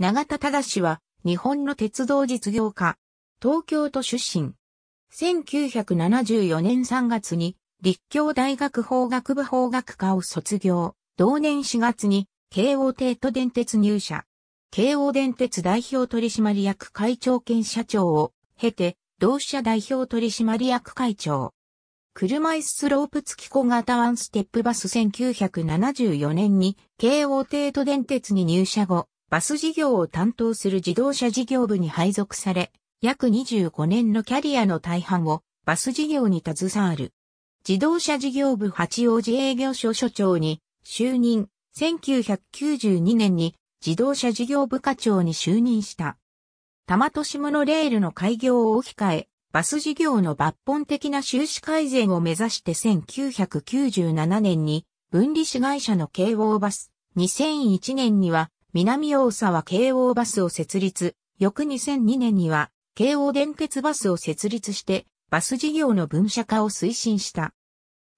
永田忠は、日本の鉄道実業家。東京都出身。1974年3月に、立教大学法学部法学科を卒業。同年4月に、京王帝都電鉄入社。京王電鉄代表取締役会長兼社長を経て、同社代表取締役会長。車椅子スロープ付き小型ワンステップバス1974年に京王帝都電鉄に入社後、バス事業を担当する自動車事業部に配属され、約25年のキャリアの大半をバス事業に携わる。自動車事業部八王子営業所所長に就任、1992年に自動車事業部課長に就任した。多摩都市モノレールの開業を控え、バス事業の抜本的な収支改善を目指して1997年に分離子会社の京王バス、2001年には南大沢京王バスを設立、翌2002年には、京王電鉄バスを設立して、バス事業の分社化を推進した。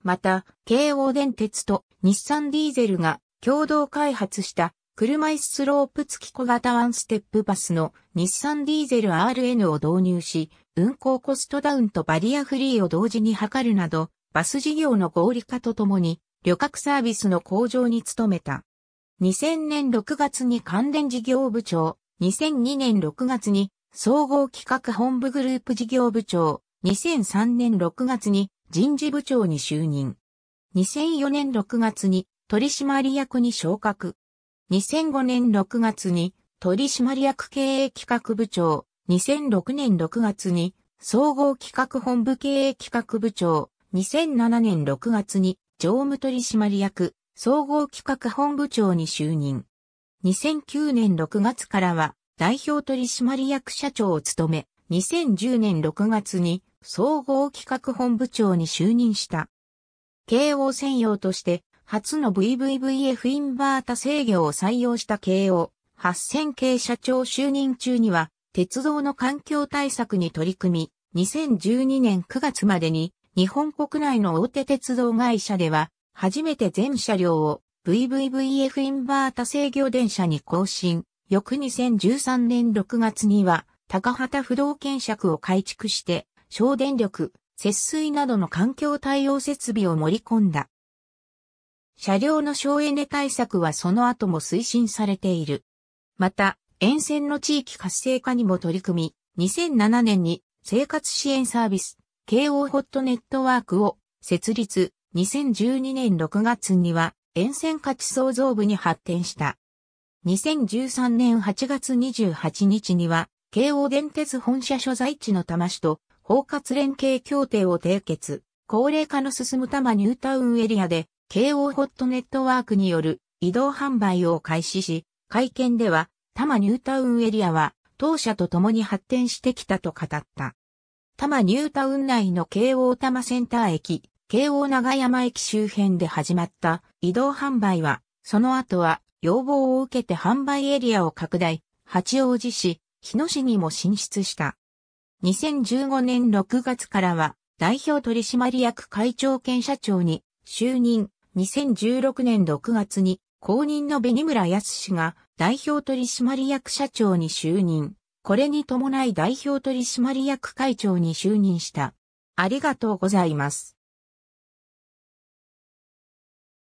また、京王電鉄と日産ディーゼルが共同開発した車椅子スロープ付き小型ワンステップバスの日産ディーゼル RN を導入し、運行コストダウンとバリアフリーを同時に図るなど、バス事業の合理化とともに、旅客サービスの向上に努めた。2000年6月に関連事業部長、2002年6月に総合企画本部グループ事業部長、2003年6月に人事部長に就任。2004年6月に取締役に昇格。2005年6月に取締役経営企画部長。2006年6月に総合企画本部経営企画部長。2007年6月に常務取締役。総合企画本部長に就任。2009年6月からは代表取締役社長を務め、2010年6月に総合企画本部長に就任した。慶応専用として初の VVVF インバータ制御を採用した慶応8000系社長就任中には鉄道の環境対策に取り組み、2012年9月までに日本国内の大手鉄道会社では初めて全車両を VVVF インバータ制御電車に更新。翌2013年6月には、高畑不動検尺を改築して、省電力、節水などの環境対応設備を盛り込んだ。車両の省エネ対策はその後も推進されている。また、沿線の地域活性化にも取り組み、2007年に生活支援サービス、KO ホットネットワークを設立、2012年6月には沿線価値創造部に発展した。2013年8月28日には、京王電鉄本社所在地の多摩市と包括連携協定を締結。高齢化の進む多摩ニュータウンエリアで、京王ホットネットワークによる移動販売を開始し、会見では、多摩ニュータウンエリアは、当社と共に発展してきたと語った。多摩ニュータウン内の京王多摩センター駅、京王長山駅周辺で始まった移動販売は、その後は要望を受けて販売エリアを拡大、八王子市、日野市にも進出した。2015年6月からは、代表取締役会長兼社長に就任、2016年6月に公認の紅村康氏が代表取締役社長に就任。これに伴い代表取締役会長に就任した。ありがとうございます。